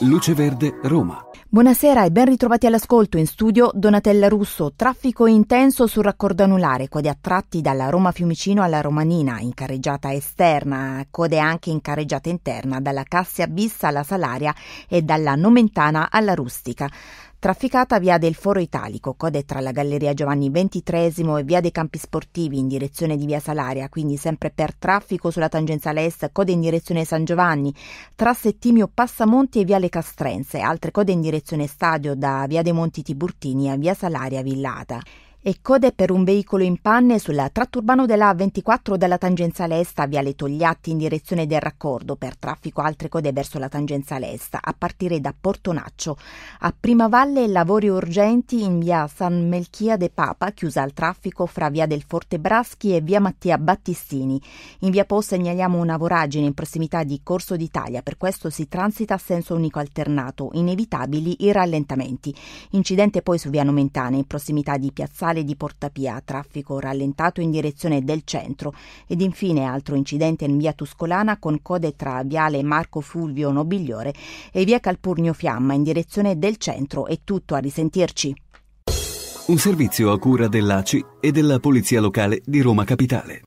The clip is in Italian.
Luce Verde, Roma. Buonasera e ben ritrovati all'ascolto in studio Donatella Russo. Traffico intenso sul raccordo anulare, code a tratti dalla Roma Fiumicino alla Romanina, in carreggiata esterna, code anche in carreggiata interna, dalla Cassia Bissa alla Salaria e dalla Nomentana alla Rustica. Trafficata via del Foro Italico, code tra la Galleria Giovanni XXIII e via dei Campi Sportivi in direzione di via Salaria, quindi sempre per traffico sulla tangenziale est, code in direzione San Giovanni, tra Settimio Passamonti e via Le Castrenze, altre code in direzione Stadio da via dei Monti Tiburtini a via Salaria Villata e code per un veicolo in panne sul tratto urbano della A24 dalla tangenza est via Le Togliatti in direzione del raccordo per traffico altre code verso la tangenza est a partire da Portonaccio. A Prima Valle lavori urgenti in via San Melchia de Papa chiusa al traffico fra via del Forte Braschi e via Mattia Battistini. In via Po segnaliamo una voragine in prossimità di Corso d'Italia per questo si transita a senso unico alternato, inevitabili i rallentamenti. Incidente poi su via Nomentana in prossimità di Piazzale statale di Portapia, traffico rallentato in direzione del centro ed infine altro incidente in via Tuscolana con code tra viale Marco Fulvio Nobigliore e via Calpurnio Fiamma in direzione del centro. È tutto a risentirci. Un servizio a cura dell'ACI e della Polizia Locale di Roma Capitale.